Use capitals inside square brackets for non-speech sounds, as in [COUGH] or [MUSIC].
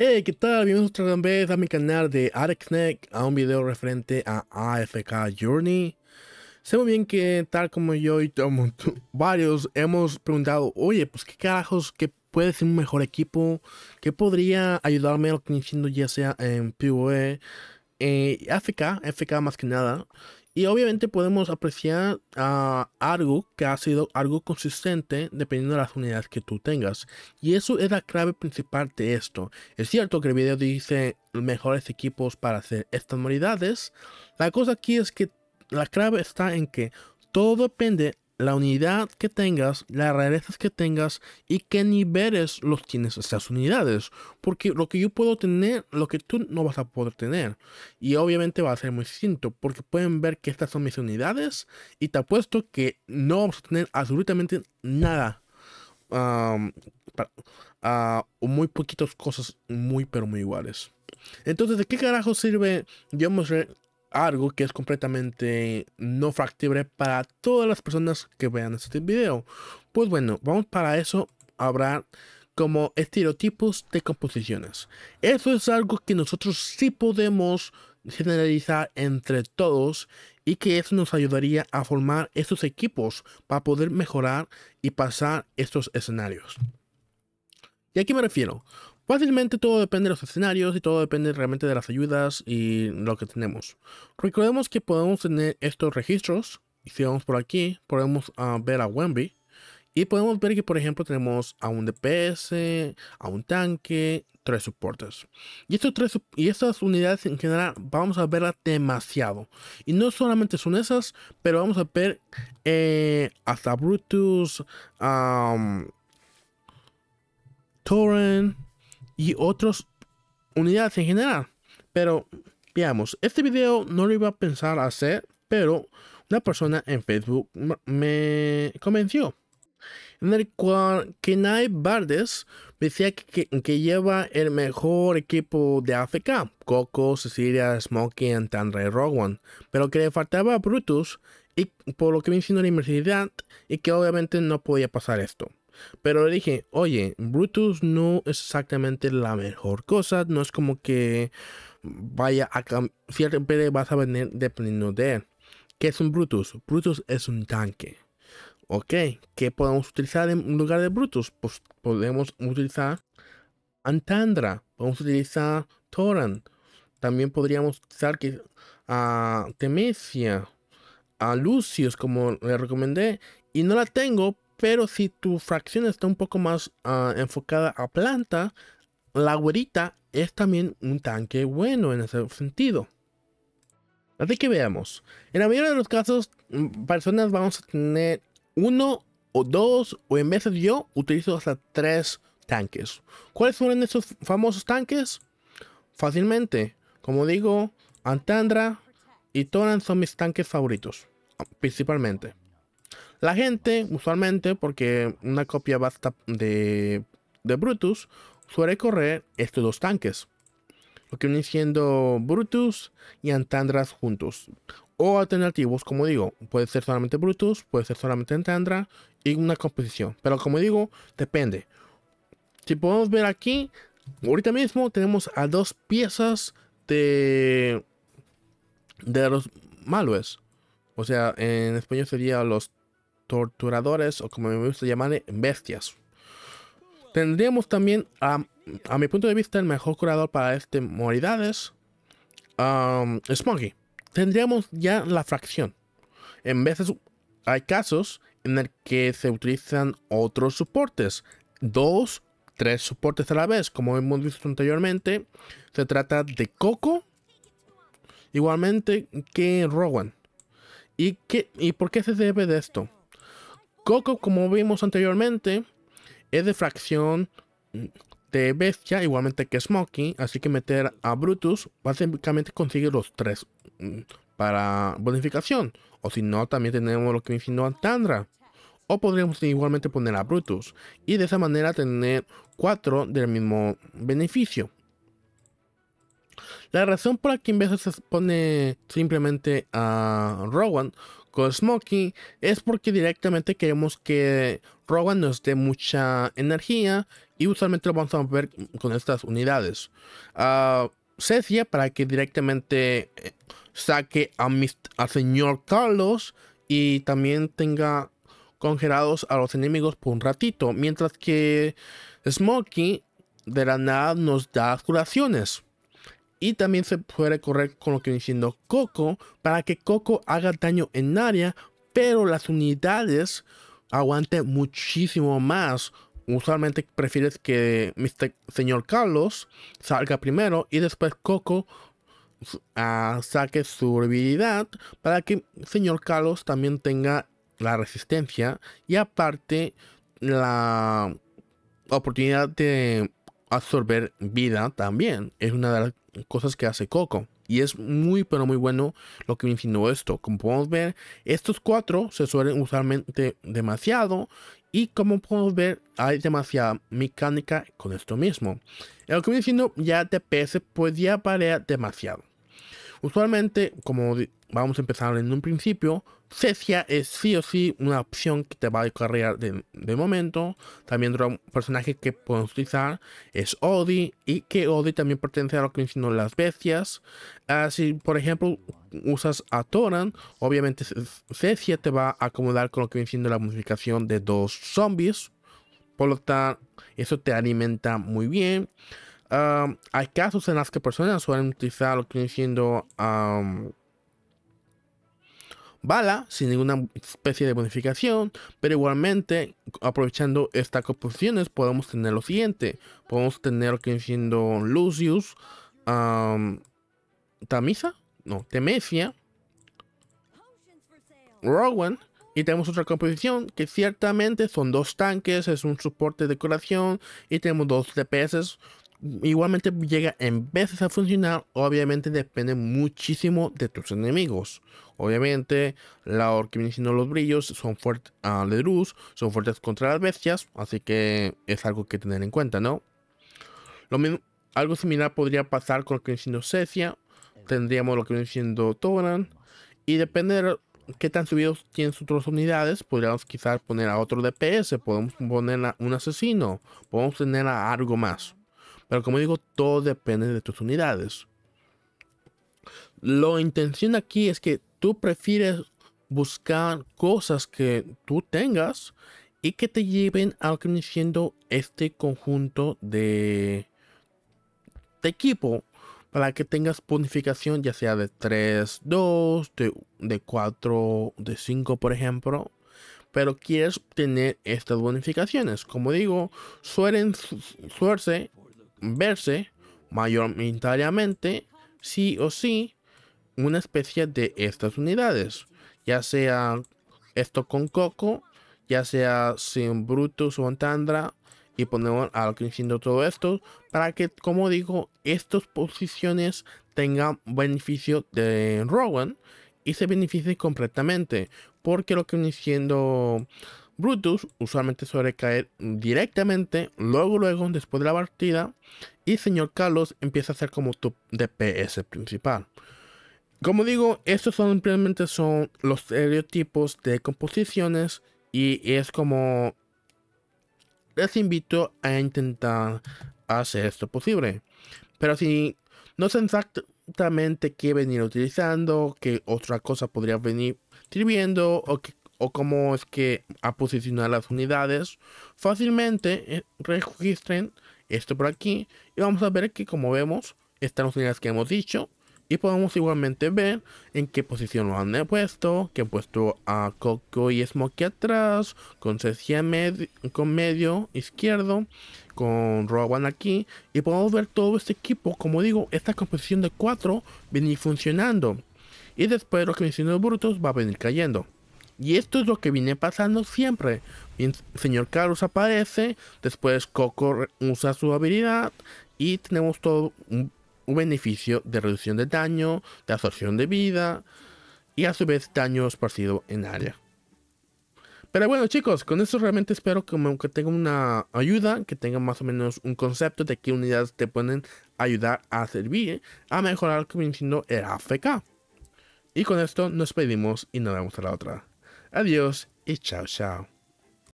Hey, ¿qué tal? Bienvenidos otra vez a mi canal de Snack a un video referente a AFK Journey. Sé muy bien que tal como yo y [LAUGHS] varios hemos preguntado, oye, pues qué carajos, qué puede ser un mejor equipo, qué podría ayudarme a lo que ya sea en PvE, eh, AFK, AFK más que nada. Y obviamente podemos apreciar a algo que ha sido algo consistente dependiendo de las unidades que tú tengas. Y eso es la clave principal de esto. Es cierto que el video dice mejores equipos para hacer estas modalidades. La cosa aquí es que la clave está en que todo depende la unidad que tengas, las rarezas que tengas y qué niveles los tienes estas unidades. Porque lo que yo puedo tener, lo que tú no vas a poder tener. Y obviamente va a ser muy distinto, porque pueden ver que estas son mis unidades y te apuesto que no vamos a tener absolutamente nada. a muy poquitas cosas muy pero muy iguales. Entonces, ¿de qué carajo sirve, digamos, algo que es completamente no factible para todas las personas que vean este video. Pues bueno, vamos para eso a hablar como estereotipos de composiciones. Eso es algo que nosotros sí podemos generalizar entre todos y que eso nos ayudaría a formar estos equipos para poder mejorar y pasar estos escenarios. ¿Y a qué me refiero? Fácilmente todo depende de los escenarios y todo depende realmente de las ayudas y lo que tenemos. Recordemos que podemos tener estos registros. Y si vamos por aquí, podemos ah, ver a Wemby. Y podemos ver que, por ejemplo, tenemos a un DPS, a un tanque, tres soportes. Y, estos tres, y estas unidades en general vamos a verlas demasiado. Y no solamente son esas, pero vamos a ver eh, hasta Brutus, Torrent, y otras unidades en general. Pero veamos, este video no lo iba a pensar hacer, pero una persona en Facebook me convenció. En el cual Kenai Bardes decía que, lleva el mejor equipo de AFK, Coco, Cecilia, Smokey, Tanra y Rowan, pero que le faltaba Brutus, y por lo que me enseñó la universidad, y que obviamente no podía pasar esto. Pero le dije, oye, Brutus no es exactamente la mejor cosa, no es como que vaya a siempre vas a venir dependiendo de él. ¿Qué es un Brutus? Brutus es un tanque. Ok, ¿qué podemos utilizar en lugar de Brutus? Pues podemos utilizar Antandra, podemos utilizar Toran, también podríamos utilizar que, a Temesia, a Lucius, como le recomendé, y no la tengo pero si tu fracción está un poco más ah, enfocada a planta, la güerita es también un tanque bueno en ese sentido. Así que veamos. En la mayoría de los casos, mm, personas vamos a tener uno o dos, o en veces yo utilizo hasta tres tanques. ¿Cuáles son esos famosos tanques? Fácilmente, como digo, Antandra y Toran son mis tanques favoritos, ah, principalmente. La gente, usualmente, porque una copia basta de, Brutus, suele correr estos dos tanques. Lo que viene siendo Brutus y Antandras juntos. O alternativos, como digo, puede ser solamente Brutus, puede ser solamente Antandra y una composición. Pero como digo, depende. Si podemos ver aquí, ahorita mismo tenemos a dos piezas de, de los malos, O sea, en español sería los torturadores o como me gusta llamarle bestias. Tendríamos también, a, mi punto de vista, el mejor curador para este Moridades, um, Smoggy. Tendríamos ya la fracción. En veces hay casos en el que se utilizan otros soportes, dos, tres soportes a la vez, como hemos visto anteriormente. Se trata de Coco, igualmente que Rowan. ¿Y, qué, ¿Y por qué se debe de esto? Coco, como vimos anteriormente, es de fracción de Bestia, igualmente que Smoky Así que meter a Brutus básicamente consigue los tres mm, para bonificación. O si no, también tenemos lo que a Tandra. O podríamos igualmente poner a Brutus. Y de esa manera tener cuatro del mismo beneficio. La razón por la que en de se pone simplemente a Rowan con Smokey es porque directamente queremos que Rowan nos dé mucha energía y usualmente lo vamos a ver con estas unidades. Uh, ah, Cecia para que directamente eh, saque a, a señor Carlos y también tenga congelados a los enemigos por un ratito, mientras que Smokey de la nada nos da curaciones. Y también se puede correr con lo que viene Coco para que Coco haga daño en área, pero las unidades aguanten muchísimo más. Usualmente prefieres que Mr. Señor Carlos salga primero y después Coco ah, saque su habilidad para que Señor Carlos también tenga la resistencia y aparte la oportunidad de absorber vida también. Es una de las cosas que hace Coco. Y es muy, pero muy bueno lo que me insinuó esto. Como podemos ver, estos cuatro se suelen usualmente demasiado. Y como podemos ver, hay demasiada mecánica con esto mismo. lo que me diciendo ya TPS pues ya parea demasiado. Usualmente, como vamos a empezar en un principio, Cecia es sí o sí una opción que te va a correr de, momento. También otro personaje que puedes utilizar es Odi. Y que Odi también pertenece a lo que siendo las bestias. Así, ah, por ejemplo, usas a Toran, obviamente Cecia te va a acomodar con lo que viene siendo la modificación de dos zombies. Por lo tanto, eso te alimenta muy bien. Ah, hay casos en las que personas suelen utilizar lo que viene siendo bala sin ninguna especie de bonificación, pero igualmente aprovechando estas composiciones podemos tener lo siguiente, podemos tener que siendo Lucius, Tamisa, no, Temesia, Rowan, y tenemos otra composición que ciertamente son dos tanques, es un soporte de decoración y tenemos dos DPS igualmente llega en veces a funcionar, obviamente depende muchísimo de tus enemigos. Obviamente, la orca no los brillos son fuertes a ah, son fuertes contra las bestias, así que es algo que tener en cuenta, ¿no? Lo mismo, algo similar podría pasar con lo que viene siendo Cecia, tendríamos lo que viene siendo Toran, y depende de qué tan subidos tienen sus otras unidades, podríamos quizás poner a otro DPS, podemos poner a un asesino, podemos tener a algo más. Pero como digo, todo depende de tus unidades. Lo intención aquí es que tú prefieres buscar cosas que tú tengas y que te lleven a creciendo este conjunto de, equipo para que tengas bonificación ya sea de 3, 2, de, 4, de 5 por ejemplo. Pero quieres tener estas bonificaciones. Como digo, suelen suerse verse mayoritariamente sí o sí una especie de estas unidades, ya sea esto con Coco, ya sea sin Brutus o Antandra, y ponemos al creciendo todo esto para que, como digo, estas posiciones tengan beneficio de Rowan y se beneficie completamente, porque lo que viene siendo Brutus usualmente suele caer directamente luego luego después de la partida y señor Carlos empieza a ser como tu DPS principal. Como digo, estos son simplemente son los estereotipos de composiciones y es como les invito a intentar hacer esto posible. Pero si no sé exactamente qué venir utilizando, qué otra cosa podría venir sirviendo o qué o cómo es que a posicionar las unidades, fácilmente eh, registren esto por aquí y vamos a ver que como vemos están las unidades que hemos dicho y podemos igualmente ver en qué posición lo han puesto, que han puesto a Coco y Smokey atrás, con Cecilia con medio izquierdo, con Rowan aquí, y podemos ver todo este equipo, como digo, esta composición de cuatro venir funcionando. Y después lo que los brutos va a venir cayendo. Y esto es lo que viene pasando siempre. señor Carlos aparece, después Coco usa su habilidad y tenemos todo un, beneficio de reducción de daño, de absorción de vida y a su vez daño esparcido en área. Pero bueno chicos, con esto realmente espero que, aunque tengan una ayuda, que tengan más o menos un concepto de qué unidades te pueden ayudar a servir, a mejorar viene el AFK. Y con esto nos pedimos y nos vemos a la otra. Adiós y chao, chao.